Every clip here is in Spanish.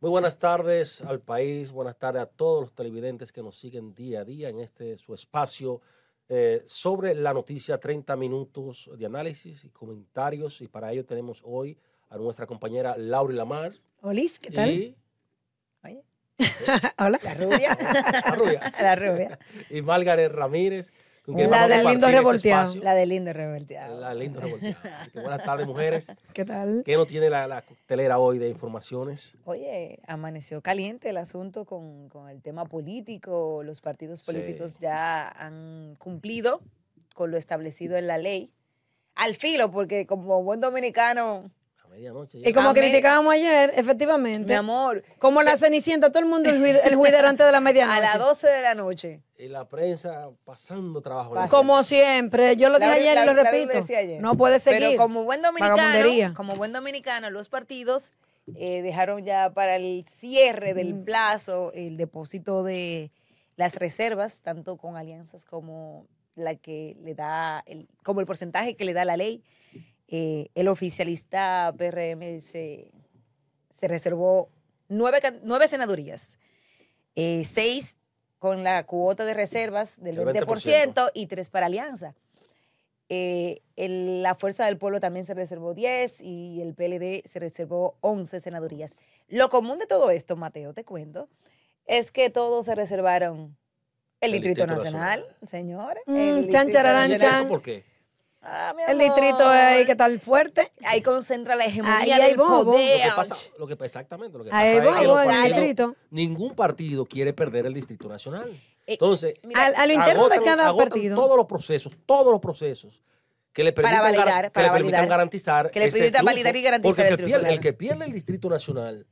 Muy buenas tardes al país, buenas tardes a todos los televidentes que nos siguen día a día en este su espacio eh, sobre la noticia, 30 minutos de análisis y comentarios. Y para ello tenemos hoy a nuestra compañera Laura Lamar. Olis, ¿qué tal? Hola. La rubia. La rubia. La rubia. y Margaret Ramírez. Este la del lindo revolteado. la del lindo revolteado. La lindo revolteado. buenas tardes, mujeres. ¿Qué tal? ¿Qué nos tiene la, la coctelera hoy de informaciones? Oye, amaneció caliente el asunto con, el tema político. Los partidos políticos ya han cumplido con lo establecido en la ley. Al filo, porque como buen dominicano y como criticábamos ayer, efectivamente. Mi amor. Como la cenicienta, todo el mundo el, juidero, antes de la medianoche. A las 12 de la noche. Y la prensa pasando trabajo. Como siempre, yo lo dije ayer y lo repito. No puede seguir. Pero como buen dominicano, como buen dominicano, los partidos eh, dejaron ya para el cierre del mm. plazo el depósito de las reservas, tanto con alianzas como la que le da, como el porcentaje que le da la ley eh, el oficialista PRM se, reservó nueve, senadurías, eh, seis con la cuota de reservas del 20%, y tres para alianza. Eh, la Fuerza del Pueblo también se reservó 10 y el PLD se reservó 11 senadurías. Lo común de todo esto, Mateo, te cuento, es que todos se reservaron el, Distrito, Nacional, señor. Mm, el por qué? Ah, el distrito es ahí que tal fuerte. Ahí concentra la hegemonía del poder. exactamente, ningún partido quiere perder el Distrito Nacional. Eh, Entonces, a, interno de cada partido. Todos los procesos, todos los procesos que le permitan, para validar, garantizar. Que le permitan validar y garantizar porque el, que pierde, el pierde el Distrito Nacional.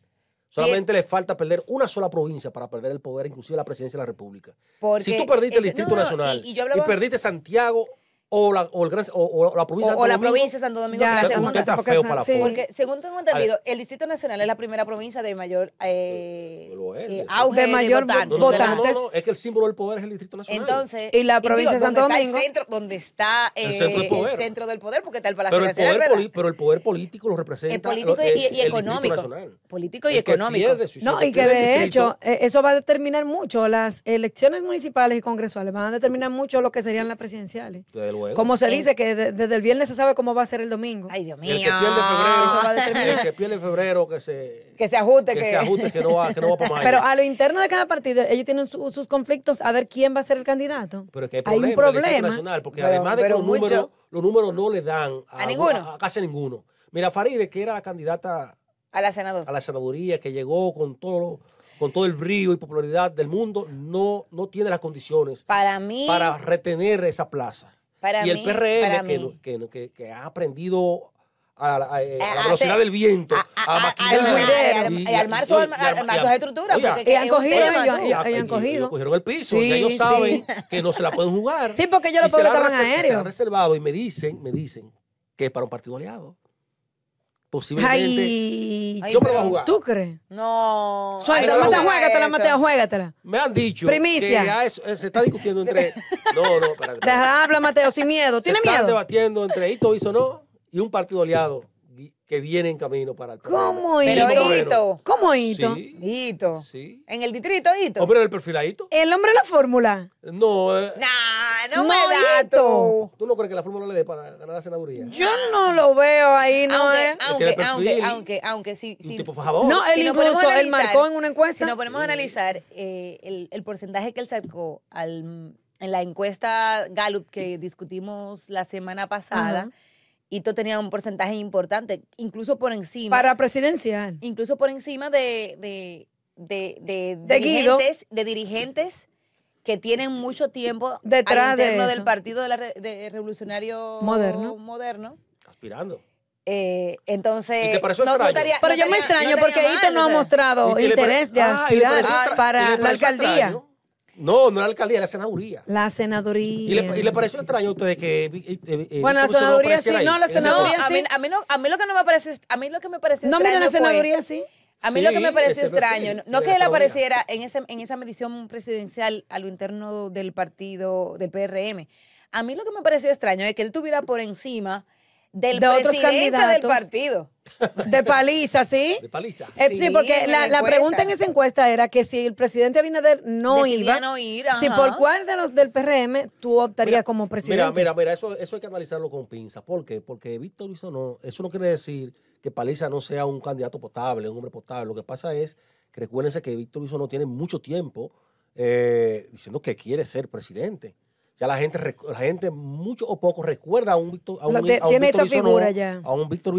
Solamente le falta perder una sola provincia para perder el poder, inclusive la presidencia de la República. Porque si tú perdiste el Distrito Nacional y, perdiste Santiago, o la, o la provincia o, Santo la provincia de Santo Domingo la segunda. Porque según tengo entendido, el Distrito Nacional es la primera provincia de mayor eh, eh auge De mayor votantes. es que el símbolo del poder es el Distrito Nacional. Entonces, Y la provincia de Santo Domingo. centro, donde está el, eh, centro del poder. porque está el Palacio pero el, poder pero el poder político lo representa. El político y- económico. Político y económico. No, y que de hecho, eh, eso va a determinar mucho. Las elecciones municipales y congresuales van a determinar mucho lo que serían las presidenciales. Como se dice, que desde el viernes se sabe cómo va a ser el domingo. Ay, Dios mío. El que pierde febrero, que febrero, que se... ajuste. Que, no va, que no para más. Pero a lo interno de cada partido, ellos tienen sus conflictos a ver quién va a ser el candidato. Pero es que hay, un problema. Nacional, porque además de que los, números, los números no le dan a, ninguno. A, casi ninguno. Mira, Faride, que era la candidata... A la senaduría, que llegó con todo con todo el brillo y popularidad del mundo, no, no tiene las condiciones para, mí, para retener esa plaza y el PRM, que, que, ha aprendido a, la, eh, velocidad del viento, a, al sus de estructura. han cogido, ellos, cogido. el piso, y ellos saben que no se la pueden jugar. Sí, porque ellos lo pueblos estaban aéreos. Se han reservado y me dicen, me dicen que es para un partido aliado posiblemente. Ay, ¿Tú crees? No. Suelta, juégatela, Mateo, juégatela. Me han dicho Primicia. Eh, se está discutiendo entre. No, no, espérate. Deja, habla, Mateo, sin miedo. ¿Tiene se están debatiendo entre Ito hizo no y un partido aliado que viene en camino para el ¿Cómo hito? Pero hito. ¿Cómo hito? Sí, hito. Sí. ¿En el distrito hito? Hombre el perfiladito. ¿El nombre de la fórmula? No. Eh. Nah, no, no me dato. ¿Tú no crees que la fórmula le dé para ganar la senaduría? Yo no lo veo ahí, ¿no aunque, es? Aunque, este aunque, aunque, aunque, sí. No, él incluso, marcó en una encuesta. Si nos ponemos a analizar eh, el, el porcentaje que él sacó al, en la encuesta Gallup que discutimos la semana pasada y tú tenías un porcentaje importante, incluso por encima. Para presidencial. Incluso por encima de, de, de, de, dirigentes, que tienen mucho tiempo detrás al interno del partido de revolucionario moderno. moderno. Aspirando. Eh, entonces, pero yo me extraño porque Ito no ha mostrado interés de ah, aspirar para la alcaldía. No, no la alcaldía, la senaduría. La senaduría. ¿Y le, pareció extraño a ustedes que... Eh, eh, eh, bueno, la senaduría sí, no, la senaduría sí. A mí, a mí, lo que no me parece, a mí lo que me No, la senaduría sí. A mí lo que me pareció extraño, no, que él apareciera en en esa medición presidencial a lo interno del partido, del PRM. A mí lo que me pareció extraño es que él tuviera por encima del de presidente del partido. De paliza, ¿sí? De paliza. Eh, sí, porque la, pregunta en esa encuesta era que si el presidente Abinader no iba, ir, si por cuál de los del PRM tú optarías como presidente. Mira, mira, mira, eso, eso hay que analizarlo con pinza. ¿Por qué? Porque Víctor Luis no, eso no quiere decir que Paliza no sea un candidato potable, un hombre potable. Lo que pasa es que recuérdense que Víctor Luis no tiene mucho tiempo eh, diciendo que quiere ser presidente. Ya la gente, la gente mucho o poco recuerda a un Víctor Bisonó, a un Víctor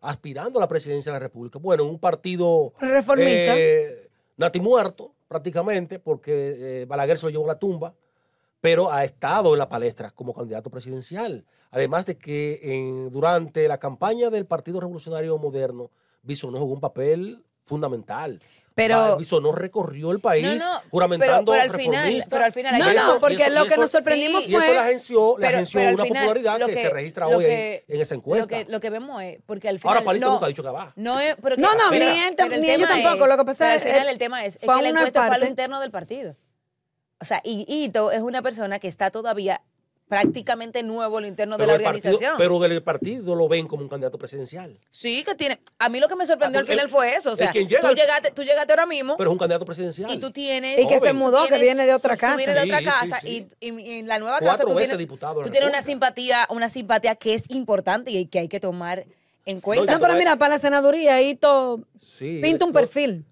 aspirando a la presidencia de la República. Bueno, un partido reformista, eh, muerto, muerto prácticamente, porque eh, Balaguer se lo llevó a la tumba, pero ha estado en la palestra como candidato presidencial. Además de que durante la campaña del Partido Revolucionario Moderno, Bisonó jugó un papel fundamental. Pero Eso no recorrió el país juramentando pero, al Final, pero al final no, no, porque es lo que nos sorprendimos fue... Y eso la agenció, la una popularidad que, se registra hoy en esa encuesta. Lo que, vemos es, porque al final... Ahora Paliza no, nunca ha dicho que va. No, no, no, ni, el ellos tampoco. lo que pasa es... Al final el tema es, es que la encuesta fue al interno del partido. O sea, y Ito es una persona que está todavía prácticamente nuevo lo interno de la organización. pero el partido lo ven como un candidato presidencial. Sí, que tiene. A mí lo que me sorprendió ah, al final fue eso. O sea, tú, llegaste, ahora mismo. Pero es un candidato presidencial. Y tú tienes. Y que se mudó, que viene de otra casa. Y, en la nueva casa tú tienes, tú tienes una simpatía, una simpatía que es importante y que hay que tomar en cuenta. No, pero mira, para la senaduría, todo pinta un perfil.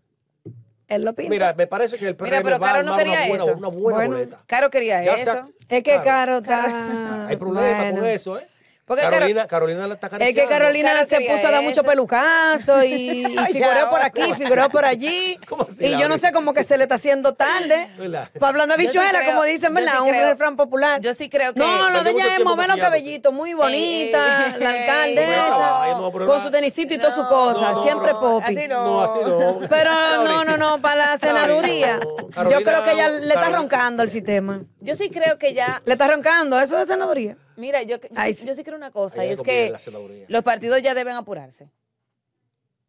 Él lo pinta. Mira, me parece que el PRM Mira, pero va a Caro no quería una buena, eso. una buena Bueno, Caro quería eso. Es que caro está. Hay problemas con eso, ¿eh? Carolina, la está Es que Carolina se puso a dar mucho pelucazo y, figuró por aquí, figuró por allí. y yo no sé cómo que se le está haciendo tarde. Para hablando bichuela, como dicen, ¿verdad? un refrán popular. Yo sí creo que. No, lo de ella este es mover los cabellitos, muy bonita, la alcaldesa, con su tenisito y todas sus cosas. siempre popi. no. Pero no, no, no, para la senaduría. yo creo que ya le está roncando el sistema. Yo sí creo que ya. Le está roncando, eso de senaduría. Mira, yo, yo, sí. yo quiero una cosa, y es que los partidos ya deben apurarse.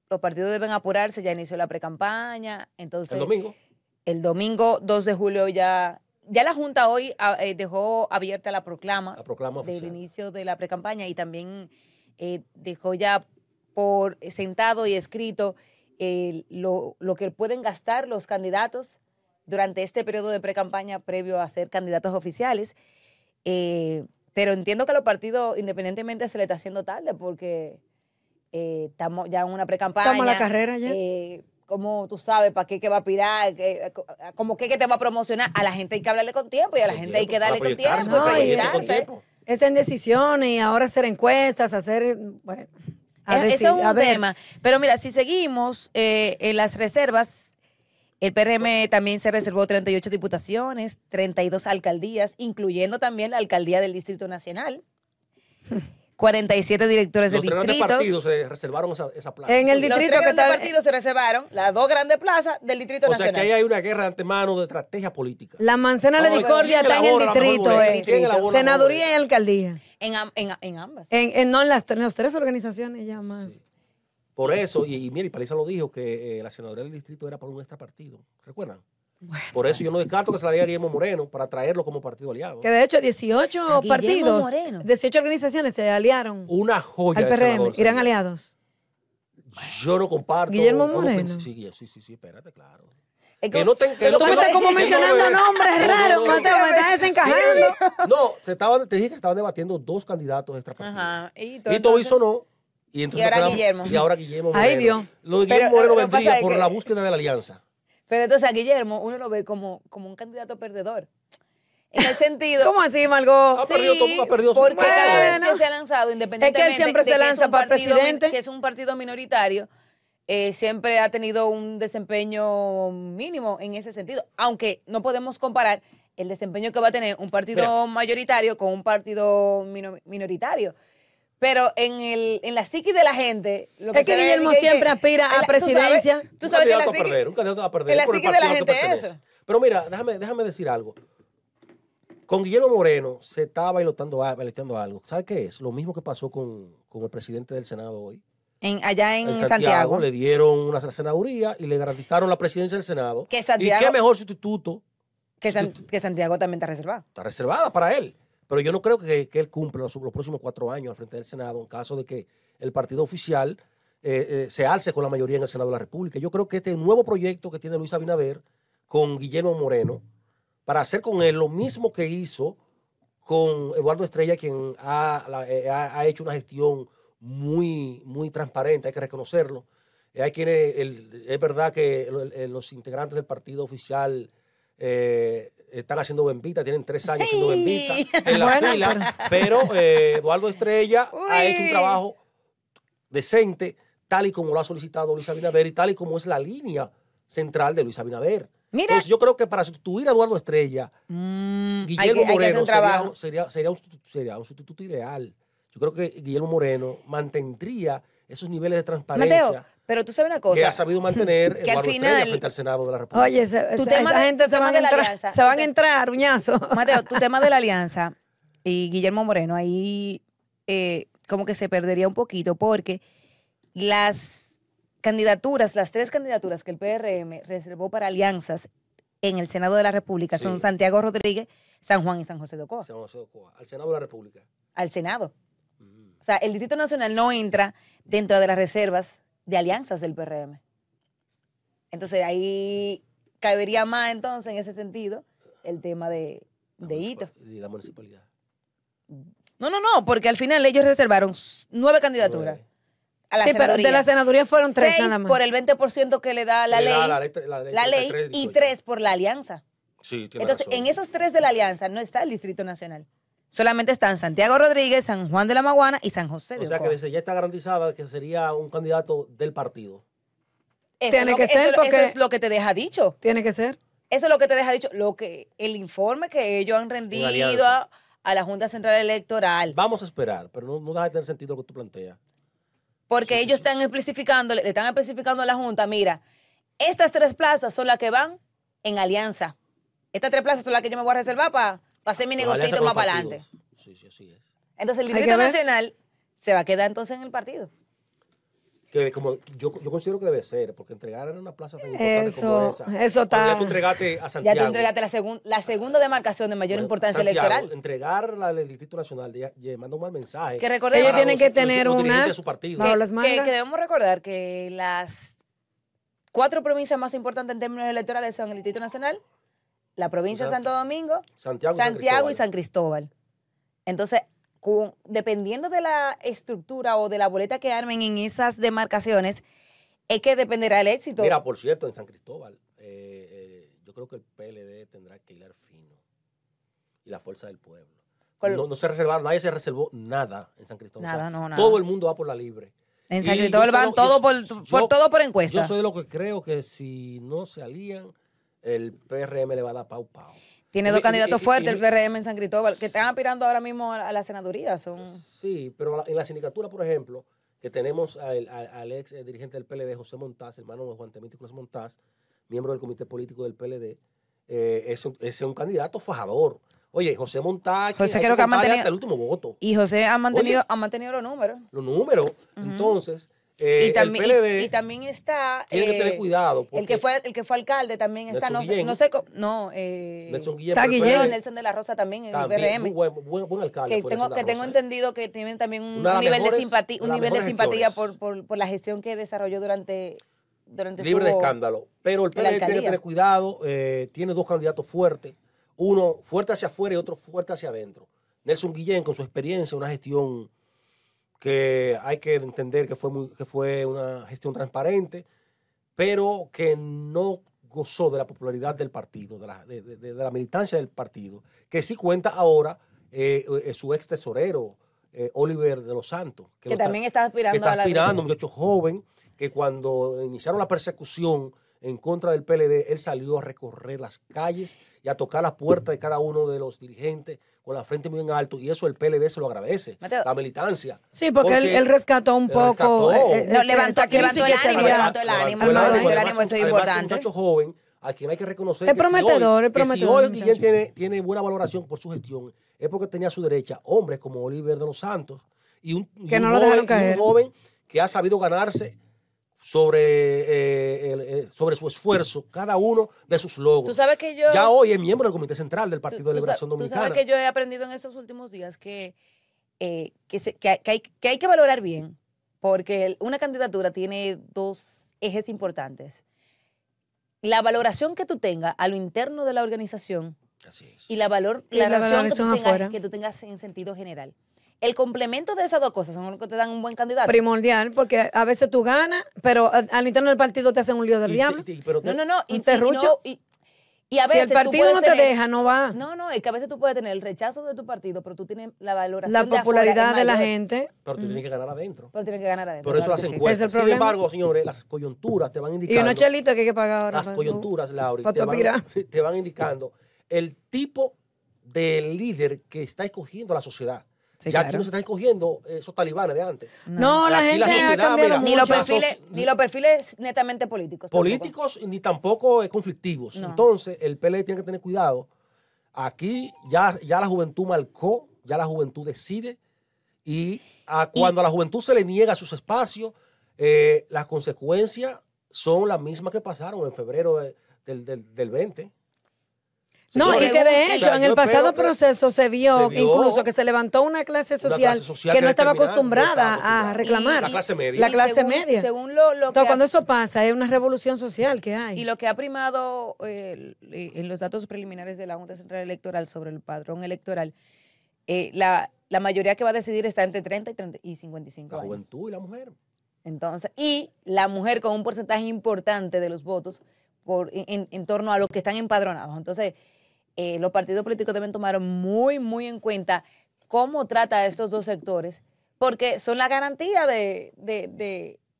Los partidos deben apurarse, ya inició la precampaña, entonces... El domingo. El domingo 2 de julio ya... Ya la Junta hoy ah, eh, dejó abierta la proclama, del inicio de la pre-campaña y también eh, dejó ya por sentado y escrito lo, que pueden gastar los candidatos durante este periodo de pre-campaña previo a ser candidatos oficiales. Eh, pero entiendo que a los partidos, independientemente, se le está haciendo tarde porque eh, estamos ya en una precampaña Estamos en la carrera ya. Eh, como tú sabes, para qué que va a pirar, ah, ¿Cómo como qué que te va a promocionar. A la gente hay que hablarle con tiempo y a la gente hay que darle con tiempo. Es en y ahora hacer encuestas, hacer. Bueno, eh, eso es un tema. Pero mira, si seguimos eh, en las reservas, el PRM también se reservó 38 diputaciones, 32 alcaldías, incluyendo también la alcaldía del Distrito Nacional. 47 directores de distritos. Los partidos se reservaron esa, plaza. En el distrito Los tres partidos se reservaron las dos grandes plazas del distrito nacional. O sea que ahí hay una guerra de antemano de estrategia política. La manzana de discordia está en el distrito, eh. Senaduría y alcaldía. En, en, en ambas. En, no, en, las, tres organizaciones ya más. Por eso, y, y Paliza lo dijo, que eh, la senadora del distrito era por un extra partido. ¿Recuerdan? Por eso yo no descarto que se la diera Guillermo Moreno para traerlo como partido aliado. Que de hecho 18 partidos, 18 organizaciones se aliaron. Una joya. Al PRM, senador, irán aliados. Yo no comparto. Guillermo Moreno. Sí, sí, sí, espérate, claro. que, no te, que no, estás como mencionando nombres raros, Mateo, me estás desencajando. No, se estaban, te dije que estaban debatiendo dos candidatos partidos. Ajá. Y todo, y todo hizo no y, ahora Guillermo. Y ahora Guillermo. Moreno. Lo de Guillermo por la búsqueda de la alianza. Pero entonces a Guillermo uno lo ve como, como un candidato perdedor. En el sentido. ¿Cómo así, Margot? sí, Porque se ha lanzado, independientemente. Es que él siempre se lanza para presidente. Que es un partido minoritario, eh, siempre ha tenido un desempeño mínimo en ese sentido. Aunque no podemos comparar el desempeño que va a tener un partido mayoritario con un partido minoritario. Pero en, el, en la psiquis de la gente. es que Guillermo siempre aspira a presidencia. Tú sabes, la Perder, a perder. En la psiquis de la gente es eso. Pero mira, déjame, decir algo. Con Guillermo Moreno se está bailotando, algo. ¿Sabes qué es? Lo mismo que pasó con, el presidente del Senado hoy. En, allá en, Santiago, Le dieron una senaduría y le garantizaron la presidencia del Senado. Que Santiago, y qué mejor sustituto. Que, que Santiago también está reservado. Está reservada para él. Pero yo no creo que, él cumpla los, próximos cuatro años al frente del Senado en caso de que el partido oficial eh, eh, se alce con la mayoría en el Senado de la República. Yo creo que este nuevo proyecto que tiene Luis Abinader con Guillermo Moreno, para hacer con él lo mismo que hizo con Eduardo Estrella, quien ha, eh, hecho una gestión muy, muy transparente, hay que reconocerlo. Hay quienes, es verdad que los integrantes del partido oficial están haciendo bembita, tienen tres años haciendo bembita en la fila, pero, eh, Eduardo Estrella ha hecho un trabajo decente, tal y como lo ha solicitado Luis Abinader y tal y como es la línea central de Luis Abinader. Entonces, yo creo que para sustituir a Eduardo Estrella, mm, Guillermo Moreno sería, sería, un, sustituto ideal. Yo creo que Guillermo Moreno mantendría esos niveles de transparencia. Pero tú sabes una cosa. Que ha sabido mantener que al final, frente al Senado de la República. Oye, se, esa, gente se, van, a entrar, se van a entrar, uñazo. Mateo, tu tema de la alianza y Guillermo Moreno, ahí eh, como que se perdería un poquito porque las candidaturas, las tres candidaturas que el PRM reservó para alianzas en el Senado de la República son Santiago Rodríguez, San Juan y San José de Ocoa. San José de Ocoa, al Senado de la República. Al Senado. Mm. O sea, el Distrito Nacional no entra dentro de las reservas de alianzas del PRM. Entonces ahí caería más entonces en ese sentido el tema de, de Hito. Y la municipalidad. No, no, no, porque al final ellos reservaron nueve candidaturas. sí, pero de la senaduría fueron tres nada más. por el 20% que le da la ley, la, ley, y tres por la alianza. Entonces, en esos tres de la alianza no está el Distrito Nacional solamente están Santiago Rodríguez, San Juan de la Maguana y San José de O sea que ya está garantizada que sería un candidato del partido. Tiene que ser porque- eso es lo que te deja dicho. Tiene que ser. Eso es lo que te deja dicho, lo que el informe que ellos han rendido a, la Junta Central Electoral, Vamos a esperar, pero no, no deja de tener sentido lo que tú planteas. porque ellos están especificando, le están especificando a la Junta, mira, estas tres plazas son las que van en alianza. Estas tres plazas son las que yo me voy a reservar para Pasé mi negocito más para adelante. Sí, sí, así es. Entonces el Distrito Nacional se va a quedar entonces en el partido. Que como yo, considero que debe ser, porque entregar en una plaza tan importante como esa. Eso está. Ya tú entregaste a Santiago. Ya tú entregaste la, segunda demarcación de mayor importancia electoral. Entregarla al Distrito Nacional ya, manda un mal mensaje. Que recordemos, ellos tienen que tener una partido. que debemos recordar que las cuatro provincias más importantes en términos electorales son el Distrito Nacional, la provincia de Santo Domingo, Santiago, y, San Cristóbal. Entonces, dependiendo de la estructura o de la boleta que armen en esas demarcaciones, es que dependerá el éxito. Mira, por cierto, en San Cristóbal, eh, eh, yo creo que el PLD tendrá que hilar fino y la fuerza del pueblo. No, se reservaron, nadie se reservó nada en San Cristóbal. Nada, no, nada. Todo el mundo va por la libre. En San Cristóbal van todo por, todo por encuesta. Yo soy de lo que creo que si no se alían el PRM le va a dar pau pau. Tiene dos candidatos fuertes, el PRM en San Cristóbal, que están aspirando ahora mismo a, la senaduría. Son... Sí, pero en la sindicatura, por ejemplo, que tenemos al, ex eh, dirigente del PLD, José Montaz, hermano de Juan Temítico Montaz, miembro del comité político del PLD, eh, ese, es un candidato fajador. Oye, José Montaz, creo que ha mantenido el último voto. Y José ha mantenido, ha mantenido los números. Los números. Entonces, eh, y, también, y, también está. Tiene que eh, cuidado. El que, fue, el que fue alcalde también está. no, sé. No, eh, Nelson Está Nelson de la Rosa también, en el PRM. Buen, buen, buen alcalde. Que tengo, que tengo entendido que tienen también un, nivel de simpatía, un nivel de simpatía por, por, la gestión que desarrolló durante. durante Libre su, de escándalo. Pero el PLD tiene que tener cuidado. tiene dos candidatos fuertes. Uno fuerte hacia afuera y otro fuerte hacia adentro. Nelson Guillén, con su experiencia, una gestión que hay que entender que fue, que fue una gestión transparente, pero que no gozó de la popularidad del partido, de la, militancia del partido, que sí cuenta ahora eh, su ex tesorero, eh, Oliver de los Santos. Que, también está, aspirando que está aspirando, un muchacho joven, que cuando iniciaron la persecución en contra del PLD, él salió a recorrer las calles y a tocar la puerta de cada uno de los dirigentes con la frente muy en alto y eso el PLD se lo agradece, la militancia. Sí, porque, él, rescató un poco. levantó, el ánimo, levantó el ánimo, eso es importante. Un muchacho joven a quien hay que reconocer Es prometedor, es prometedor, si tiene, buena valoración por su gestión es porque tenía a su derecha hombres como Oliver de los Santos y un joven que ha sabido ganarse sobre, eh, eh, sobre su esfuerzo, cada uno de sus logros. Tú sabes que yo... Ya hoy es miembro del Comité Central del Partido de Liberación Dominicana. Tú sabes que yo he aprendido en esos últimos días que, eh, que, que, hay, que, valorar bien, porque una candidatura tiene dos ejes importantes. La valoración que tú tengas a lo interno de la organización y la, valor, valoración que tú, tengas, que tú tengas en sentido general el complemento de esas dos cosas son los que te dan un buen candidato. Primordial, porque a veces tú ganas, pero al interno del partido te hacen un lío del diablo. no, no, no. Y, Y, a veces si el partido no te deja, no va. No, no, es que a veces tú puedes tener el rechazo de tu partido, pero tú tienes la valoración. La popularidad de, la gente. Pero tú tienes que ganar adentro. Pero tienes que ganar adentro. Por eso las encuestas. Sin embargo, señores, las coyunturas te van indicando. Y unos chelitos que hay que pagar ahora. Las coyunturas, lauri te van indicando el tipo de líder que está escogiendo la sociedad ya aquí no se están escogiendo esos talibanes de antes. No, la gente Ni los, perfiles, ni los perfiles netamente políticos. Políticos ni tampoco eh, conflictivos. Entonces, el PLD e tiene que tener cuidado. Aquí ya, ya la juventud marcó, ya la juventud decide. Y cuando a la juventud se le niega sus espacios, eh, las consecuencias son las mismas que pasaron en febrero del, del, del 20. No, y que de hecho, en el pasado proceso se vio, incluso que se levantó una clase social, que, no estaba acostumbrada a reclamar. la clase media. La clase según, media. Según lo, cuando eso pasa, es una revolución social que hay. Y lo que ha primado eh, en los datos preliminares de la Junta Central Electoral sobre el padrón electoral, eh, la, mayoría que va a decidir está entre 30 y, y 55 años. La juventud y la mujer. Entonces, y la mujer con un porcentaje importante de los votos por, en torno a los que están empadronados. Entonces, eh, los partidos políticos deben tomar muy, muy en cuenta cómo trata a estos dos sectores, porque son la garantía de,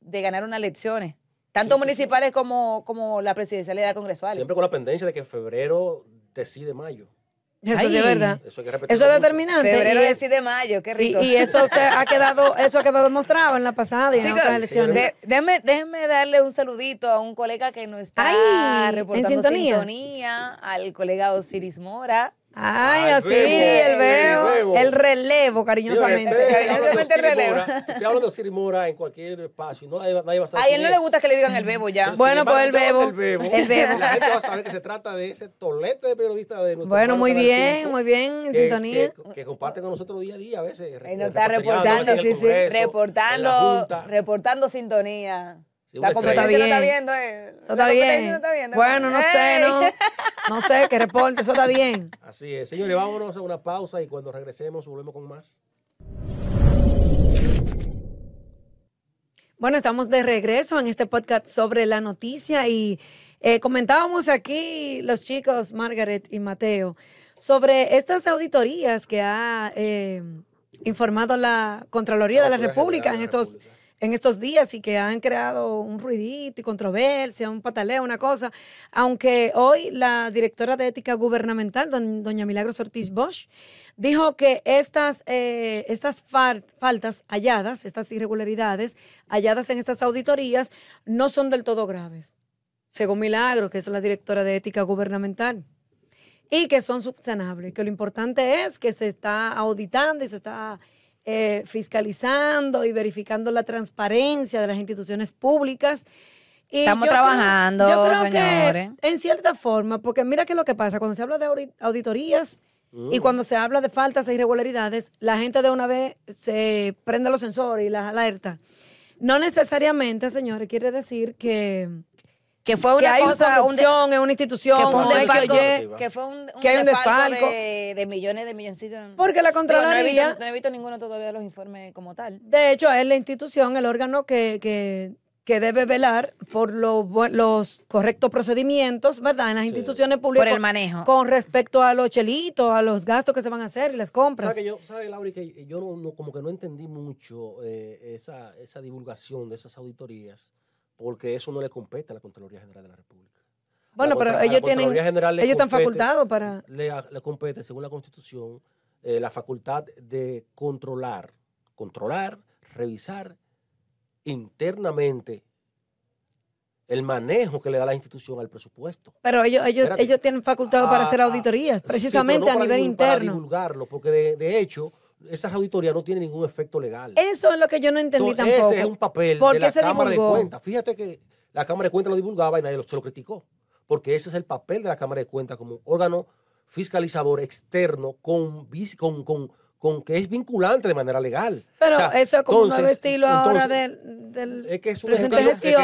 ganar unas elecciones, tanto municipales Como, como la presidencialidad congresual. Siempre con la pendencia de que febrero decide mayo. Eso sí es verdad. Eso, es determinante. Febrero y, de mayo, qué rico. Y, eso se ha quedado, eso ha quedado mostrado en la pasada y en elecciones. déjeme, darle un saludito a un colega que no está reportando en sintonía. al colega Osiris Mora. Ay, Ay Osiris, el relevo, cariñosamente. el eh, eh, relevo. Estoy hablando de Siri Mora en cualquier espacio. No, a él no le gusta que le digan el bebo ya. bueno, pues el bebo. El bebo. La gente va a saber que se trata de ese tolete de periodista de nuestro Bueno, muy bien, muy bien, que, sintonía. Que, comparte con nosotros día a día a veces. nos eh, está reportando, sí, sí. Reportando, reportando sintonía la competencia eh, está viendo. está bien. bueno, no sé, no, no sé qué reporte. Eso está bien. Así es. Señores, vámonos a una pausa y cuando regresemos volvemos con más. Bueno, estamos de regreso en este podcast sobre la noticia y eh, comentábamos aquí los chicos Margaret y Mateo sobre estas auditorías que ha eh, informado la Contraloría de la República en estos en estos días y que han creado un ruidito y controversia, un pataleo, una cosa. Aunque hoy la directora de ética gubernamental, doña Milagros Ortiz Bosch, dijo que estas, eh, estas faltas halladas, estas irregularidades halladas en estas auditorías, no son del todo graves, según Milagros, que es la directora de ética gubernamental y que son subsanables, que lo importante es que se está auditando y se está eh, fiscalizando y verificando la transparencia de las instituciones públicas. Estamos trabajando, yo creo Que, en cierta forma, porque mira qué es lo que pasa, cuando se habla de auditorías y mm. cuando se habla de faltas e irregularidades, la gente de una vez se prende los sensores y las alerta. No necesariamente, señores, quiere decir que que fue una cosa, en una institución, que fue un, que, fue un, desfalco, de, de, millones de milloncitos. Porque la Contraloría... no, he visto, ninguno todavía de los informes como tal. De hecho, es la institución, el órgano que, que, debe velar por los correctos procedimientos, ¿verdad? En las instituciones públicas. Con respecto a los chelitos, a los gastos que se van a hacer y las compras. ¿Sabe, yo, como que no entendí mucho eh, esa divulgación de esas auditorías porque eso no le compete a la Contraloría General de la República. Bueno, pero ellos tienen, ellos están facultados para... Le, le, compete, según la Constitución, eh, la facultad de controlar, controlar, revisar internamente el manejo que le da la institución al presupuesto. Pero ellos, ellos, ellos tienen facultad para ah, hacer ah, auditorías, precisamente a nivel interno. Para divulgarlo, porque de, de hecho esas auditorías no tienen ningún efecto legal. Eso es lo que yo no entendí tampoco. Ese es un papel de la Cámara de Cuentas. Fíjate que la Cámara de Cuentas lo divulgaba y nadie lo, se lo criticó. Porque ese es el papel de la Cámara de Cuentas como órgano fiscalizador externo con, con, con con que es vinculante de manera legal. Pero eso es como un nuevo estilo ahora del, que es un estilo,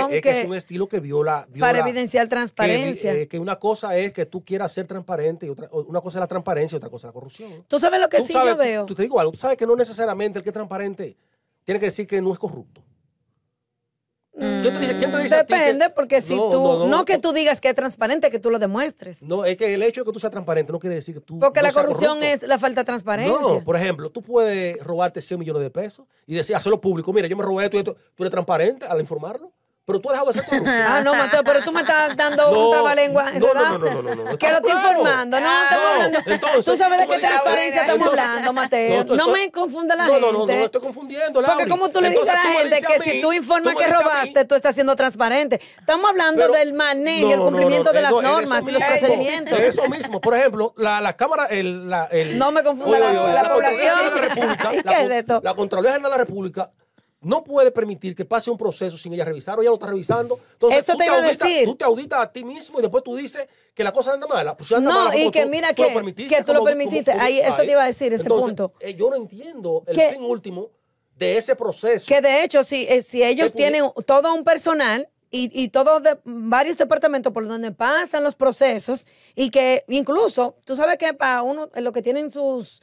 que, un estilo que viola. para evidenciar transparencia. Eh, que, una cosa es que tú quieras ser transparente, y otra, una cosa es la transparencia y otra cosa es la corrupción. Tú sabes lo que sí yo veo. Tú, tú sabes que no necesariamente el que es transparente tiene que decir que no es corrupto te dice, Depende, porque si tú, no, que tú digas que es transparente, que tú lo demuestres. No, es que el hecho de que tú seas transparente no quiere decir que tú. Porque la corrupción es la falta de transparencia. No, por ejemplo, tú puedes robarte 100 millones de pesos y decir, hacerlo público. Mira, yo me robé esto y Tú eres transparente al informarlo pero tú has dejado de Ah, no, Mateo, pero tú me estás dando no, un trabalengua. No, no, no, no, no, no, Que lo estoy informando. No, estamos hablando. tú sabes de qué transparencia estamos hablando, Mateo. No, me confunda la gente. No, no, no, no, estoy confundiendo, Porque como tú le dices a la gente que si tú informas que robaste, tú estás siendo transparente. Estamos hablando del manejo y el cumplimiento de las normas y los procedimientos. Eso mismo. Por ejemplo, la cámara, el... No me confunda la población. La Contraloría General de la República no puede permitir que pase un proceso sin ella revisar o ella lo está revisando. Entonces, Eso tú te, iba a decir. Tú te auditas a ti mismo y después tú dices que la cosa anda mala. Pues no, y que mira que, que tú lo permitiste. eso te iba a decir, ese punto. Eh, yo no entiendo el fin último de ese proceso. Que de hecho, si, eh, si ellos tienen todo un personal y, y todos varios departamentos por donde pasan los procesos y que incluso, tú sabes que para uno, eh, los que tienen sus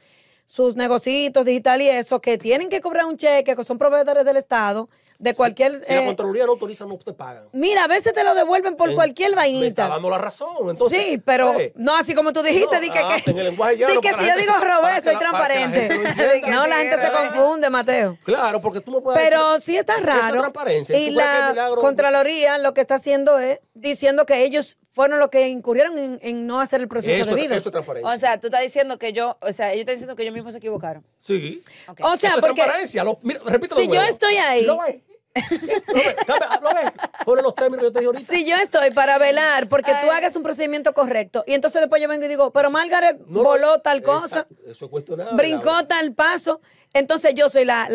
sus negocios digitales y eso, que tienen que cobrar un cheque, que son proveedores del Estado, de cualquier... Si, la eh, Contraloría no autoriza, no te pagan. Mira, a veces te lo devuelven por cualquier vainita. Me está dando la razón, entonces... Sí, pero eh. no así como tú dijiste, di que... Ah, que si yo digo robé, soy transparente. no, la gente se ¿eh? confunde, Mateo. Claro, porque tú no puedes Pero sí está raro. transparencia. y la Contraloría lo que está haciendo es diciendo que ellos fueron los que incurrieron en, en no hacer el proceso de debido. Eso es transparencia. O sea, tú estás diciendo que yo, o sea, ellos están diciendo que ellos mismos se equivocaron. Sí. O sea, eso porque es transparencia. Lo, mira, repito, si yo estoy ahí. ¿Lo ves? los términos que yo te ahorita. Si yo estoy para velar porque tú hagas un procedimiento correcto y entonces después yo vengo y digo, pero Margaret voló tal cosa, eso es cuestionable, brincó tal paso, entonces yo soy la,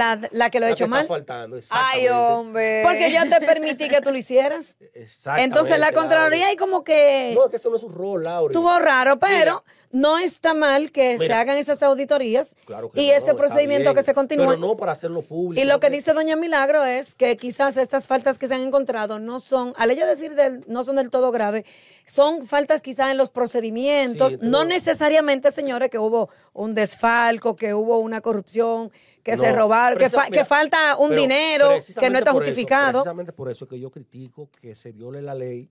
que lo he hecho mal. faltando, Ay, hombre. Porque yo te permití que tú lo hicieras. Exacto. Entonces la Contraloría y como que... No, que eso no es un rol, Laura. Estuvo raro, pero no está mal que se hagan esas auditorías y ese procedimiento que se continúa. Pero no para hacerlo público. Y lo que dice doña Milagro es que quizás estas faltas que se han encontrado no son, al ella decir del, no son del todo graves, son faltas quizás en los procedimientos, no necesariamente, señores, que hubo un desfalco, que hubo una corrupción que se robaron, que, que, falta un dinero que no está justificado. precisamente por eso que yo critico que se viole la ley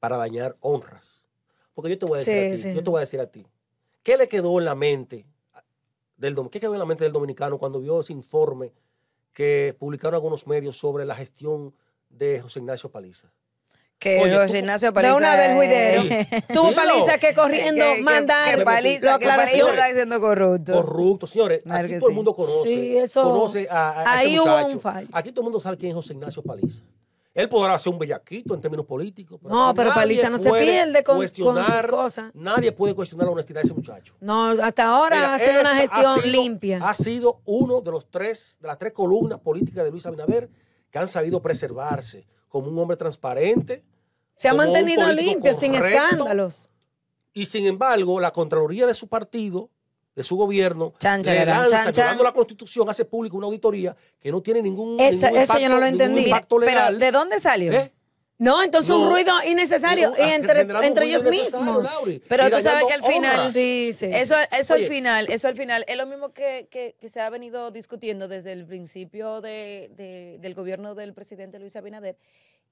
para dañar honras. Porque yo te voy a decir, a, ti, yo te voy a, decir a ti, ¿qué le quedó en la mente del, qué quedó en la mente del dominicano cuando vio ese informe que publicaron algunos medios sobre la gestión de José Ignacio Paliza? Que José Ignacio paliza. De una vez, juidero. Tuvo paliza que corriendo, que, mandar. Que paliza, que paliza está diciendo corrupto. Corrupto, señores. aquí todo el mundo conoce. Conoce a, ese muchacho. un Aquí todo el mundo sabe quién es José Ignacio Paliza. Él podrá ser un bellaquito en términos políticos. no, pero Paliza no se pierde con, cuestionar, cosas. Nadie puede cuestionar la honestidad de ese muchacho. No, hasta ahora ha sido una gestión limpia. Ha sido uno de los tres, de las tres columnas políticas de Luis Abinader que han sabido preservarse como un hombre transparente. Se ha mantenido limpio, sin escándalos. Y sin embargo, la Contraloría de su partido, de su gobierno, le la Constitución, hace público una auditoría que no tiene ningún, impacto, eso yo no lo entendí. legal. ¿de dónde salió? ¿eh? No, entonces un ruido innecesario ah, entre, entre ellos mismos. Pero tú sabes que al final, eso, al final, eso final es lo mismo que, se ha venido discutiendo desde el principio del gobierno del presidente Luis Abinader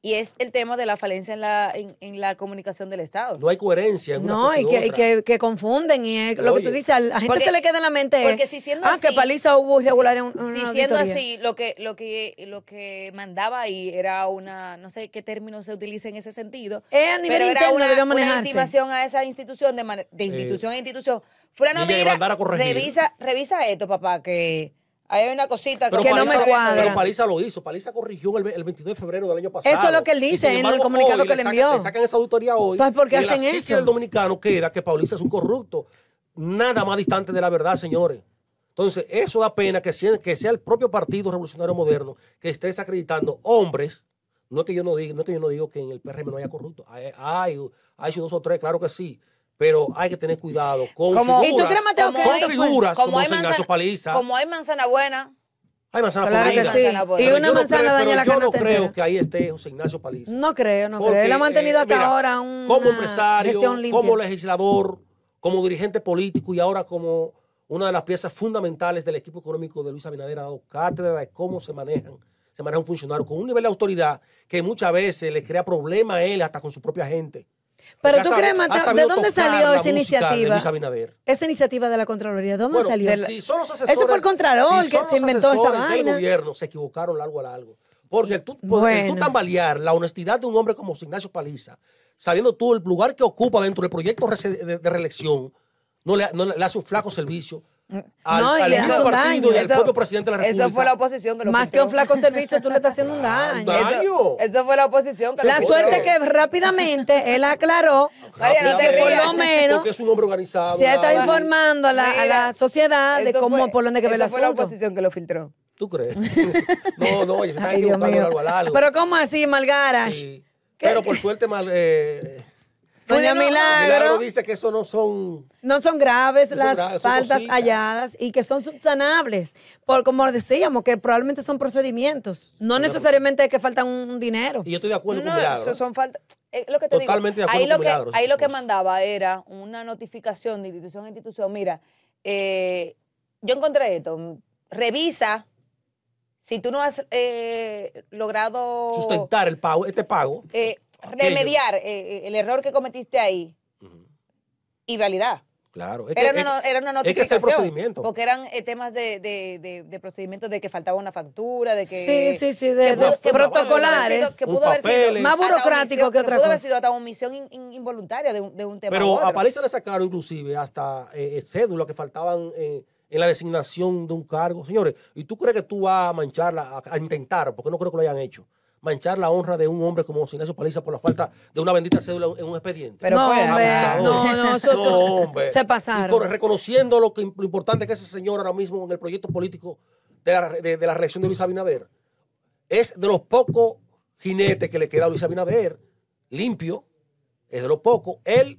y es el tema de la falencia en la, en, la comunicación del Estado. No hay coherencia. En no, y, que, que, confunden. Y lo que tú dices, a la gente se le queda en la mente. Porque si siendo ah, así, que paliza hubo irregular en Si siendo así, lo que, lo, que, lo que mandaba ahí era una, no sé qué término se utiliza en ese sentido. pero era una, una a esa institución, de, de institución a institución. no mira, revisa, revisa esto, papá, que hay una cosita que, no me cuadra. Pero Paliza lo hizo. Paliza corrigió el, 22 de febrero del año pasado. Eso es lo que él dice en el comunicado que le envió. Le sacan esa auditoría hoy. ¿por qué hacen eso? El dominicano queda que Paliza es un corrupto. Nada más distante de la verdad, señores. Entonces, eso da pena que sea, el propio Partido Revolucionario Moderno que esté desacreditando hombres. No es que yo no diga, que digo que en el PRM no haya corrupto. Hay, hay, hay dos o tres, claro que sí pero hay que tener cuidado con figuras, ¿y como, hay, figuras como, hay manzana, Paliza. Como hay manzana buena. Hay manzana claro podrida. Sí. Y una manzana daña la Yo no creo que ahí esté José Ignacio Paliza. No creo, no creo. Él ha mantenido eh, hasta ahora un. Como empresario, como legislador, como dirigente político y ahora como una de las piezas fundamentales del equipo económico de Luisa Abinader ha dado cátedra de cómo se manejan. Se maneja un funcionario con un nivel de autoridad que muchas veces le crea problemas a él hasta con su propia gente. Pero tú crees, matar? ¿de dónde salió esa iniciativa? Esa iniciativa de la Contraloría, ¿de dónde salió? Eso fue el Contralor que se inventó esa vaina. El gobierno se equivocaron largo a largo. Porque tú, tambalear la honestidad de un hombre como Ignacio Paliza, sabiendo tú el lugar que ocupa dentro del proyecto de, reelección, no le hace un flaco servicio no, y eso partido y al propio presidente de la República. Eso fue la oposición que lo Más que un flaco servicio, tú le estás haciendo un ah, daño. Eso, fue la oposición que La suerte suerte que rápidamente él aclaró. y por lo menos. Porque es un hombre organizado. Se está informando a la, sociedad de cómo, por dónde que ve la asunto. fue la oposición que lo filtró. ¿Tú crees? no, no, ya se está equivocando algo al algo. Pero ¿cómo así, malgaras Pero por suerte, eh, Doña Milagro, dice que eso no son... No son graves las faltas halladas y que son subsanables. Por, como decíamos, que probablemente son procedimientos. No necesariamente que faltan un dinero. Y yo estoy de acuerdo no, con Milagro. Eso son faltas... Eh, Totalmente de acuerdo ahí lo que, Ahí lo que mandaba era una notificación de institución a institución. Mira, eh, yo encontré esto. Revisa si tú no has eh, logrado... Sustentar el este pago. Eh, remediar eh, eh, el error que cometiste ahí y validar. Claro, era, una, era, una, notificación. Porque eran eh, temas de, de, de, procedimientos de que faltaba una factura, de que. Sí, protocolares. pudo haber sido, más burocrático que otra pudo haber sido hasta omisión involuntaria de un, tema. Pero a Paliza le sacaron inclusive hasta eh, cédulas que faltaban. en la designación de un cargo. Señores, ¿y tú crees que tú vas a mancharla, a intentar? Porque no creo que lo hayan hecho manchar la honra de un hombre como Ignacio Paliza por la falta de una bendita cédula en un expediente. Pero no, no, se pasaron. reconociendo lo, importante que es ese señor ahora mismo en el proyecto político de la, de la reacción de Luis Abinader. Es de los pocos jinetes que le queda a Luis Abinader, limpio, es de los pocos. Él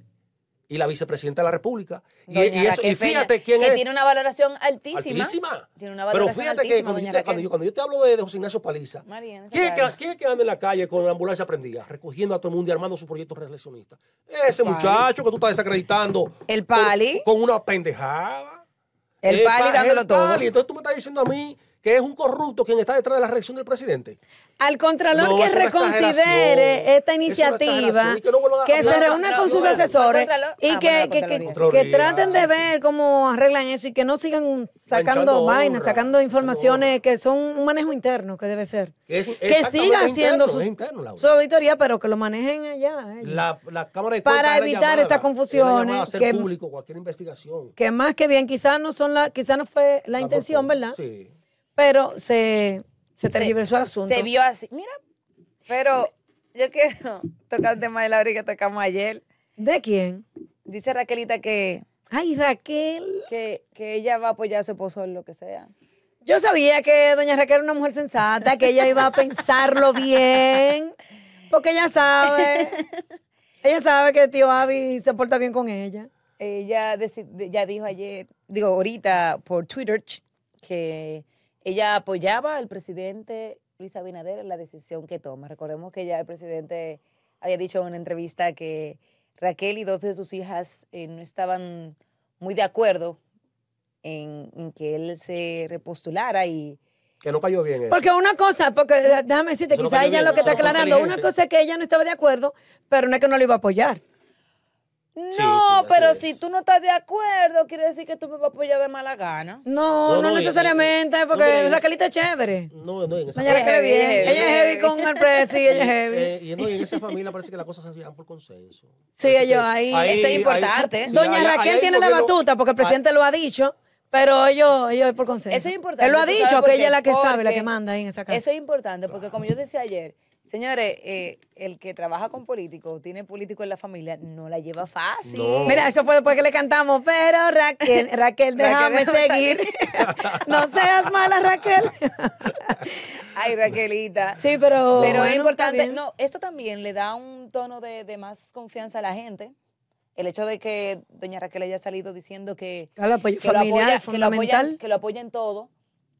y la vicepresidenta de la República. y, eso, fíjate quién que tiene una valoración altísima. altísima. Pero fíjate que cuando, yo, cuando, yo, te hablo de, José Ignacio Paliza, ¿quién, es que, anda en la calle con la ambulancia prendida, recogiendo a todo el mundo y armando su proyecto reeleccionista? Ese muchacho que tú estás desacreditando. El Pali. Con, una pendejada. El, eh, Pali dándolo el pali. todo. Entonces tú me estás diciendo a mí que es un corrupto quien está detrás de la reacción del presidente. Al Contralor que reconsidere esta iniciativa, que, se reúna con sus asesores y que, que, traten de ver cómo arreglan eso y que no sigan sacando vainas, sacando informaciones que son un manejo interno que debe ser. que siga haciendo su, auditoría, pero que lo manejen allá. para evitar estas confusiones. Que, más que bien, quizás no son la, quizás no fue la, la intención, ¿verdad? Sí. Pero se, se tergiversó el asunto. Se vio así. Mira, pero yo quiero tocar el tema de la Laura que tocamos ayer. ¿De quién? Dice Raquelita que. Ay, Raquel. Que, ella va a apoyar a su esposo en lo que sea. Yo sabía que doña Raquel era una mujer sensata, que ella iba a pensarlo bien, porque ella sabe, ella sabe que tío Abby se porta bien con ella. Ella ya dijo ayer, digo ahorita por Twitter, que ella apoyaba al presidente Luis Abinader en la decisión que toma. Recordemos que ya el presidente había dicho en una entrevista que Raquel y dos de sus hijas eh, no estaban muy de acuerdo en, que él se repostulara y... Que no cayó bien. Eso. Porque una cosa, porque déjame decirte, quizás ella lo que está aclarando, una cosa es que ella no estaba de acuerdo, pero no es que no lo iba a apoyar. No, pero si tú no estás de acuerdo, quiere decir que tú me vas a apoyar de mala gana. No, no, necesariamente, porque Raquelita es chévere. No, no, en esa Ella es heavy, ella es heavy con el y ella es heavy. Eh, y, en esa familia parece que las cosas se dan por consenso. Sí, ellos ahí, Eso es importante. Doña Raquel tiene la batuta, porque el presidente lo ha dicho. Pero ellos, es por consenso. Eso es importante. Él lo ha dicho, que ella es la que sabe, la que manda ahí en esa casa. Eso es importante, porque como yo decía ayer, Señores, eh, el que trabaja con políticos, tiene político en la familia, no la lleva fácil. Mira, eso fue después que le cantamos, pero Raquel, Raquel, déjame seguir. no seas mala, Raquel. Ay, Raquelita. Sí, pero. Pero es importante. No, esto también le da un tono de, más confianza a la gente el hecho de que doña Raquel haya salido diciendo que, lo apoya, que, lo que, lo apoya, en todo,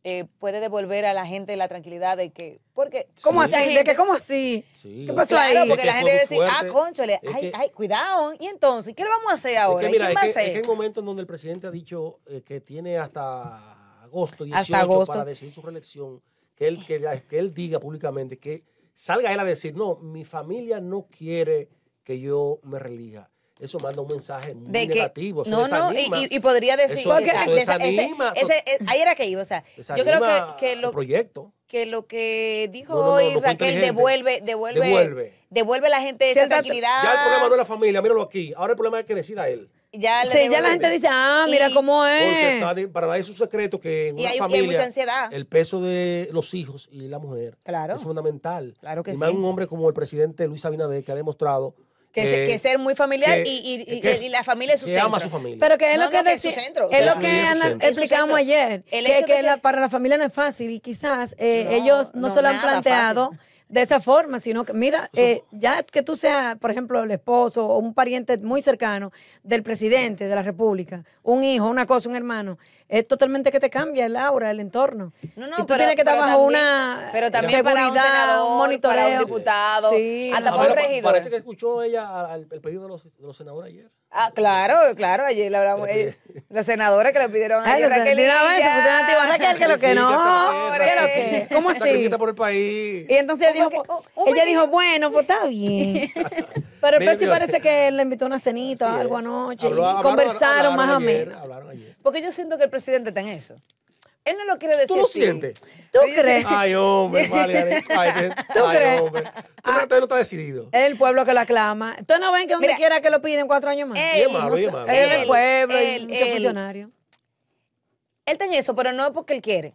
eh, puede devolver a la gente la tranquilidad de que, porque... ¿Cómo así? cómo así? ¿Qué pasó ahí? porque la gente decir, ah, conchole, ay, ay, cuidado. Y entonces, ¿qué le vamos a hacer ahora? Es que, en ¿Qué es, a es que hay en donde el presidente ha dicho eh, que tiene hasta agosto 18 agosto. para decidir su reelección, que él, que, que él diga públicamente, que salga él a decir, no, mi familia no quiere que yo me relija eso manda un mensaje muy negativo. no, no, y, podría decir. Eso, ahí era que iba. O sea, yo creo que, que lo. Proyecto. Que lo que dijo hoy Raquel devuelve, devuelve, devuelve. Devuelve a la gente esa tranquilidad. Ya el problema no es la familia, míralo aquí. Ahora el problema es que decida él. Ya, ya la gente dice, ah, mira cómo es. Porque para nadie es un secreto que en una hay, familia, mucha ansiedad. el peso de los hijos y la mujer es fundamental. Claro que y más un hombre como el presidente Luis Abinader que ha demostrado que, que eh, ser muy familiar y, y, y, la familia es su centro. Ama a su familia. Pero que es lo que, no, es, es lo que explicamos ayer. que, para la familia no es fácil y quizás eh, ellos no, se lo han planteado de esa forma, sino que, mira, eh, ya que tú seas, por ejemplo, el esposo o un pariente muy cercano del presidente de la República, un hijo, una cosa, un hermano, es totalmente que te cambia el aura, el entorno. No, no, tú pero, tienes que estar una pero también seguridad, un, monitoreo. diputado, hasta un regidor. Parece que escuchó ella el pedido de los senadores ayer. Ah, claro, claro, ayer le hablamos. a eh, La senadora que le pidieron a Raquel, que lo que no. lo que. ¿Cómo así? por el país. Y entonces dijo, ella dijo, bueno, pues está bien. Pero el presidente parece que le invitó a una cenita o algo anoche. y conversaron más a menos. Porque yo siento que el presidente está en eso. Él no lo quiere decir. ¿Tú lo sientes? ¿Tú crees? Ay, hombre, vale. Ay, ¿Tú ay, crees? Hombre. Tú ah, no está decidido. Es el pueblo que lo aclama. ¿Tú no ven que donde quiera que lo piden cuatro años más? Él, y es malo, y es el pueblo, él, y muchos él, funcionarios. Él tiene eso, pero no es porque él quiere.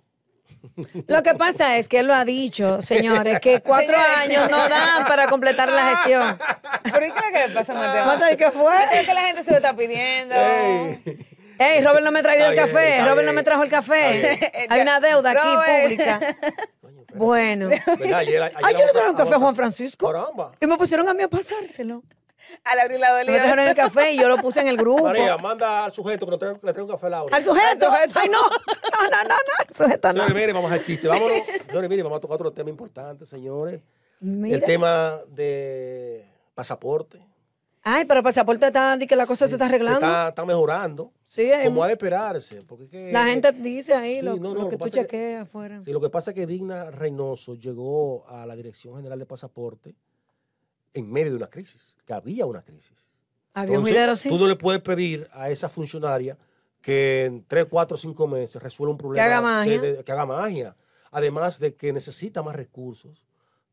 Lo que pasa es que él lo ha dicho, señores, que cuatro años no dan para completar la gestión. ¿Pero qué es que le pasa, Mateo? es que fue? es que la gente se lo está pidiendo? Ey, Robert no me trajo el café. Robert no me trajo el café. Hay una deuda aquí pública. bueno. Ay, yo le traje un café a Juan Francisco. Caramba. Y me pusieron a mí a pasárselo. Al abrir la dolida. Me dejaron el café y yo lo puse en el grupo. María, manda al sujeto que le trae un café a Laura. ¿Al sujeto? ¿Al sujeto? Ay, no. No, no, no, no. Sujeto, no. Señores, mire, vamos al chiste. Vámonos. Señores, mire, vamos a tocar otro tema importante, señores. El tema de pasaporte. Ay, pero el pasaporte está, que la cosa se está arreglando. está, está mejorando como ha de esperarse. Porque la eh, gente dice ahí lo, que tú chequeas afuera. Sí, lo que pasa es que Digna Reynoso llegó a la Dirección General de Pasaporte en medio de una crisis, que había una crisis. Había un sí. Tú no le puedes pedir a esa funcionaria que en 3, 4, cinco meses resuelva un problema. Que haga magia. Además de que necesita más recursos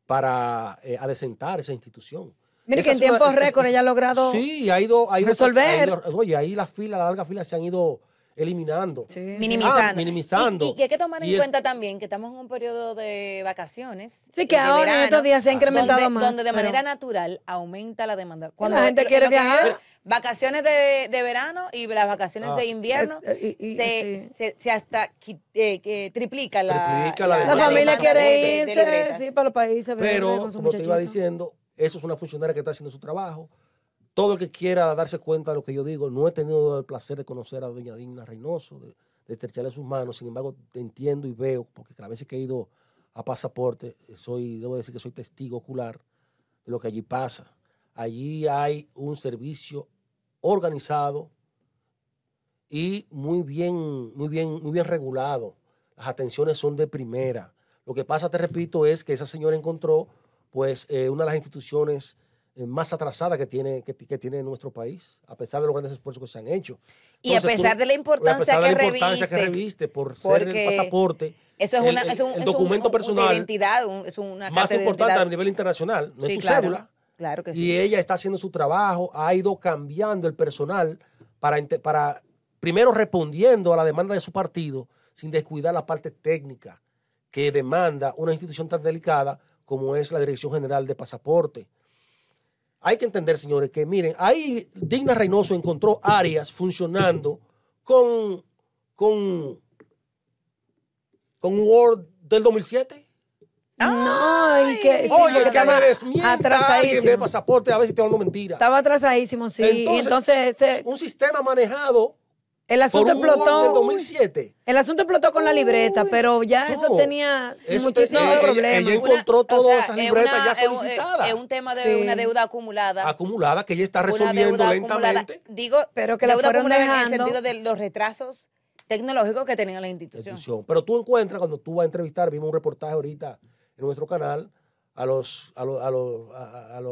para eh, adecentar esa institución. Mira que en tiempos récord ella ha logrado sí, ha ido, resolver. oye, ahí las filas, la larga fila se han ido eliminando. Sí, minimizando. minimizando. Y, que hay que tomar en cuenta también que estamos en un periodo de vacaciones. Sí, que ahora en estos días se ha incrementado donde, más. Donde de manera natural aumenta la demanda. Cuando la gente quiere viajar. vacaciones de, verano y las vacaciones ah, de invierno eh, se, se, hasta eh, que triplica la, la, familia quiere irse sí, para los países. Pero, como te iba diciendo, eso es una funcionaria que está haciendo su trabajo. Todo el que quiera darse cuenta de lo que yo digo, no he tenido el placer de conocer a doña Dina Reynoso, de, estrecharle sus manos, sin embargo, te entiendo y veo, porque cada vez que he ido a pasaporte, eh, soy, debo decir que soy testigo ocular de lo que allí pasa. Allí hay un servicio organizado y muy bien, muy bien, muy bien regulado. Las atenciones son de primera. Lo que pasa, te repito, es que esa señora encontró pues eh, una de las instituciones eh, más atrasadas que tiene, que, tiene nuestro país, a pesar de los grandes esfuerzos que se han hecho. y a pesar de la importancia, que, reviste, por ser el pasaporte, eso es, un, documento personal, identidad, es una más importante a nivel internacional, no es tu claro, cédula. que Y ella está haciendo su trabajo, ha ido cambiando el personal para, para primero respondiendo a la demanda de su partido, sin descuidar la parte técnica que demanda una institución tan delicada como es la Dirección General de Pasaporte. Hay que entender, señores, que miren, ahí Digna Reynoso encontró áreas funcionando con, con, con Word del 2007. No, y que, Oye, que, me estaba atrasadísimo. De pasaporte, a si te hablo mentira. Estaba atrasadísimo, sí. Entonces, entonces un sistema manejado el asunto explotó. 2007. El asunto explotó con la libreta, pero ya eso tenía muchísimos problemas. Ella, encontró todas esas libretas ya solicitadas. Es, un tema de una deuda acumulada. Acumulada, que ella está resolviendo lentamente. Digo, pero que la deuda fueron dejando. en el sentido de los retrasos tecnológicos que tenía la institución. institución. Pero tú encuentras, cuando tú vas a entrevistar, vimos un reportaje ahorita en nuestro canal a, los, a, los, a, los,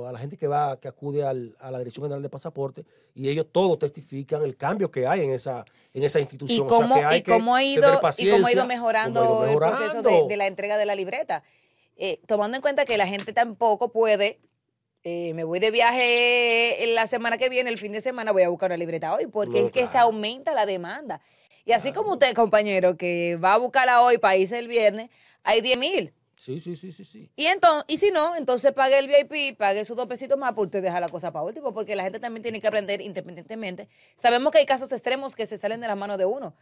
a, la gente que va, que acude a la Dirección General de Pasaporte, y ellos todos testifican el cambio que hay en esa, en esa institución. Y cómo, y ha ido, ido mejorando, el proceso de, la entrega de la libreta. Eh, tomando en cuenta que la gente tampoco puede, eh, me voy de viaje la semana que viene, el fin de semana, voy a buscar una libreta hoy, porque es que se aumenta la demanda. Y así como usted, compañero, que va a buscarla hoy para irse el viernes, hay 10.000 mil Sí, sí, sí, sí, sí. Y entonces, y si no, entonces pague el VIP, pague sus dos pesitos más, por pues, usted deja la cosa para último, porque la gente también tiene que aprender independientemente. Sabemos que hay casos extremos que se salen de las manos de uno,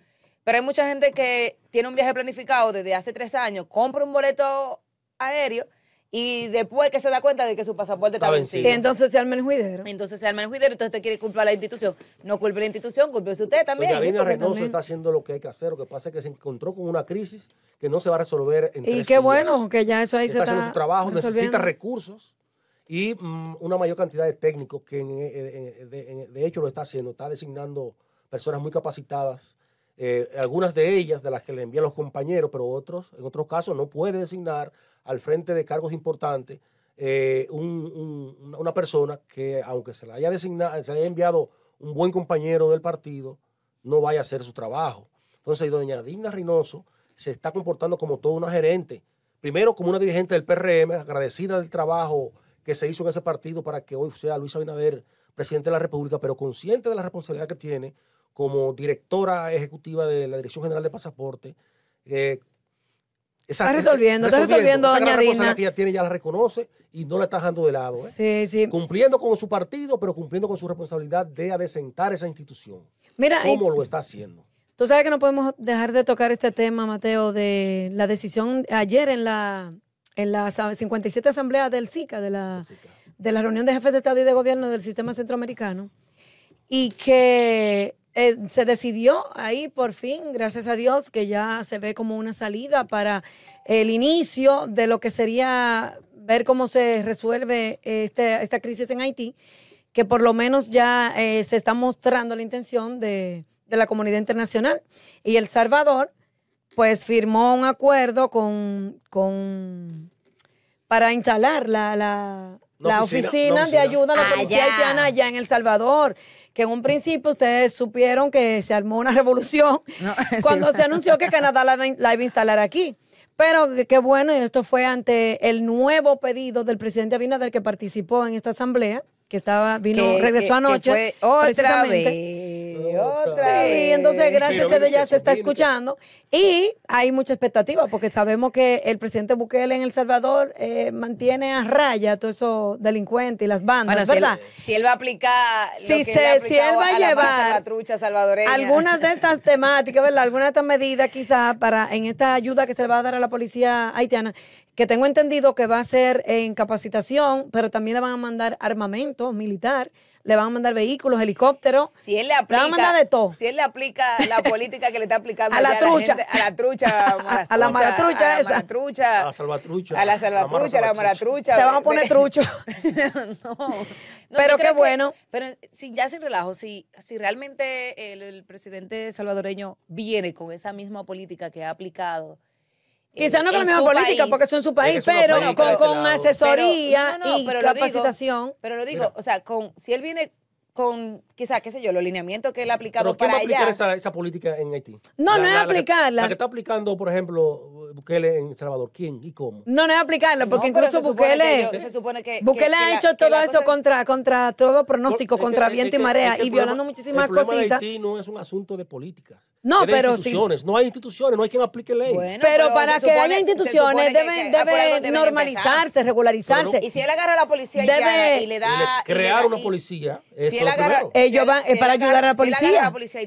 pero hay mucha gente que tiene un viaje planificado desde hace tres años, compra un boleto aéreo y después que se da cuenta de que su pasaporte está, vencido. entonces se arma el juidero. Entonces se arma el juidero, entonces usted quiere culpar a la institución. No culpe la institución, culpe usted también. Doña renoso está haciendo lo que hay que hacer. Lo que pasa es que se encontró con una crisis que no se va a resolver en Y qué bueno que ya eso ahí está se está haciendo su trabajo, necesita recursos y mm, una mayor cantidad de técnicos que eh, eh, de hecho lo está haciendo. Está designando personas muy capacitadas eh, algunas de ellas, de las que le envían los compañeros, pero otros, en otros casos, no puede designar al frente de cargos importantes eh, una persona que, aunque se la haya designado, se le haya enviado un buen compañero del partido, no vaya a hacer su trabajo. Entonces, doña Dina Reynoso se está comportando como toda una gerente. Primero, como una dirigente del PRM, agradecida del trabajo que se hizo en ese partido para que hoy sea Luis Abinader presidente de la República, pero consciente de la responsabilidad que tiene como directora ejecutiva de la Dirección General de Pasaporte. Eh, está resolviendo, está resolviendo, doña Dina. tiene ya la reconoce y no la está dejando de lado. ¿eh? Sí, sí. Cumpliendo con su partido, pero cumpliendo con su responsabilidad de adecentar esa institución. Mira, ¿Cómo lo está haciendo? Tú sabes que no podemos dejar de tocar este tema, Mateo, de la decisión ayer en la, en la 57 Asamblea del SICA, de la, de la reunión de jefes de Estado y de Gobierno del Sistema Centroamericano, y que eh, se decidió ahí por fin, gracias a Dios, que ya se ve como una salida para el inicio de lo que sería ver cómo se resuelve este, esta crisis en Haití, que por lo menos ya eh, se está mostrando la intención de, la comunidad internacional. Y El Salvador, pues, firmó un acuerdo con, con para instalar la, la, oficina, de ayuda a la policía ah, haitiana allá en El Salvador que en un principio ustedes supieron que se armó una revolución cuando se anunció que Canadá la, iba a instalar aquí. Pero qué bueno, y esto fue ante el nuevo pedido del presidente Abinader que participó en esta asamblea que estaba, vino, regresó anoche. otra vez. Otra sí, entonces gracias a a ella se está escuchando y hay mucha expectativa porque sabemos que el presidente Bukele en El Salvador eh, mantiene a raya a todos esos delincuentes y las bandas, ¿verdad? Si él, va a aplicar, lo si, se, él, si va a, llevar trucha salvadoreña. algunas de estas temáticas, ¿verdad? Algunas de estas medidas quizás para en esta ayuda que se le va a dar a la policía haitiana, que tengo entendido que va a ser en capacitación, pero también le van a mandar armamento militar, le van a mandar vehículos, helicópteros. Si él le aplica. van a mandar de todo. Si él le aplica la política que le está aplicando a, la, trucha. a la trucha. A la maratrucha a esa. La a la salvatrucha. A la salvatrucha, Se van a poner trucho. Pero qué bueno. pero si ya sin relajo, si, si realmente el presidente salvadoreño viene con esa misma política que ha aplicado Quizás no con la misma política, porque son en su país, pero con, asesoría y capacitación. pero lo digo, o sea, con si él viene con quizás, qué sé yo, los lineamientos que él ha aplicado para quién va aplicar Esa, política en Haití? No, no es aplicarla. está aplicando, por ejemplo, Bukele en El Salvador? ¿Quién y cómo? No, no es aplicarlo, porque incluso Bukele. Bukele ha hecho todo eso contra, contra todo pronóstico, contra viento y marea y violando muchísimas el cositas. De Haití no es un asunto de política. No, pero instituciones. Sí. No hay instituciones, no hay quien aplique ley. pero, para que haya instituciones debe, normalizarse, regularizarse. y si él agarra a la policía y, le da... crear una policía. si él agarra, ellos van para ayudar a la policía. la policía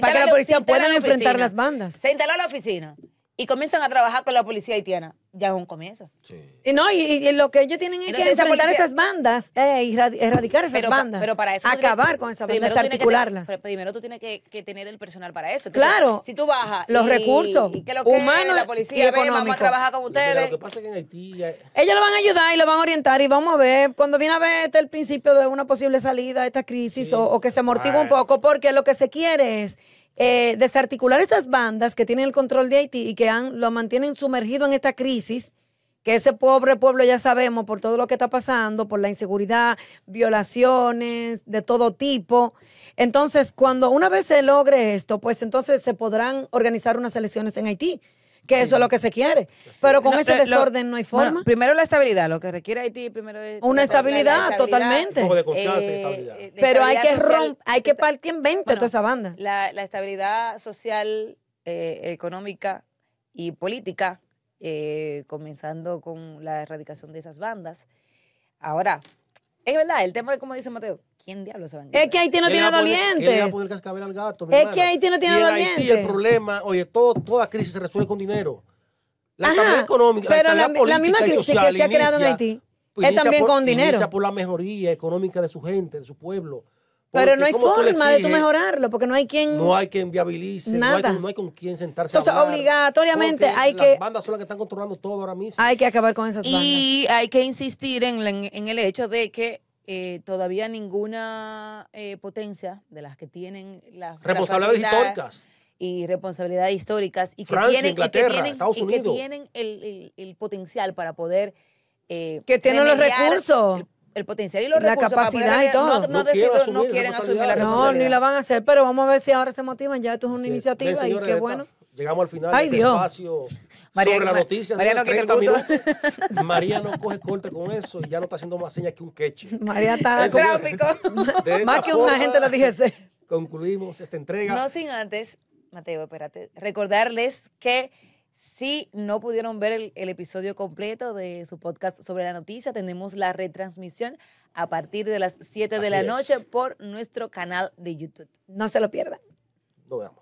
para que la policía pueda enfrentar las bandas. Se instaló la oficina y comienzan a trabajar con la policía haitiana. Ya es un comienzo. Sí. Y no, y, lo que ellos tienen es que enfrentar estas bandas, eh, erradicar esas bandas. Pero para eso. Acabar con esas bandas, desarticularlas. primero tú tienes que, tener el personal para eso. claro. Si tú bajas. Los recursos. humanos. La policía a trabajar con ustedes. Lo que pasa en Haití. Ellos lo van a ayudar y lo van a orientar y vamos a ver. Cuando viene a ver este el principio de una posible salida de esta crisis o, o, que se amortigua un ah. poco, porque lo que se quiere es eh, desarticular esas bandas que tienen el control de Haití y que han, lo mantienen sumergido en esta crisis, que ese pobre pueblo ya sabemos por todo lo que está pasando, por la inseguridad, violaciones de todo tipo. Entonces, cuando una vez se logre esto, pues entonces se podrán organizar unas elecciones en Haití que eso es lo que se quiere. Pero con ese eh, desorden no hay forma. primero la estabilidad, lo que requiere Haití primero es... Una estabilidad, totalmente. Eh, eh, Pero hay que, hay que partir en 20 toda esa banda. La, estabilidad social, económica y política, comenzando con la erradicación de esas bandas. Ahora, es verdad, el tema de, como dice Mateo, ¿Quién diablos se va a Es que Haití no tiene dolientes. Es que Haití no tiene y dolientes. el problema, oye, todo, toda crisis se resuelve con dinero. La Ajá, económica, pero la, la misma crisis que se ha creado en Haití pues es también con dinero. por la mejoría económica de su gente, de su pueblo. Pero no hay forma de tú mejorarlo porque no hay quien. No hay quien viabilice, no hay, con- no hay con quien sentarse Entonces, a hablar. obligatoriamente hay que- Las bandas son las que están controlando todo ahora mismo. Hay que acabar con esas bandas. Y hay que insistir en el hecho de que eh, todavía ninguna eh, potencia de las que tienen las responsabilidades históricas y responsabilidades históricas y que tienen, que tienen, que tienen el, potencial para poder eh, que tienen los recursos el, potencial y los la capacidad y todo no, no, quieren asumir la responsabilidad no ni la van a hacer pero vamos a ver si ahora se motivan ya esto es una iniciativa y qué bueno Llegamos al final del este espacio sobre la noticia. María no coge corte con eso y ya no está haciendo más señas que un queche. María está gráfico. Más que un agente lo la ese. Concluimos esta entrega. No sin antes, Mateo, espérate, recordarles que si no pudieron ver el, episodio completo de su podcast sobre la noticia, tenemos la retransmisión a partir de las 7 de la noche por nuestro canal de YouTube. No se lo pierdan. Nos vemos.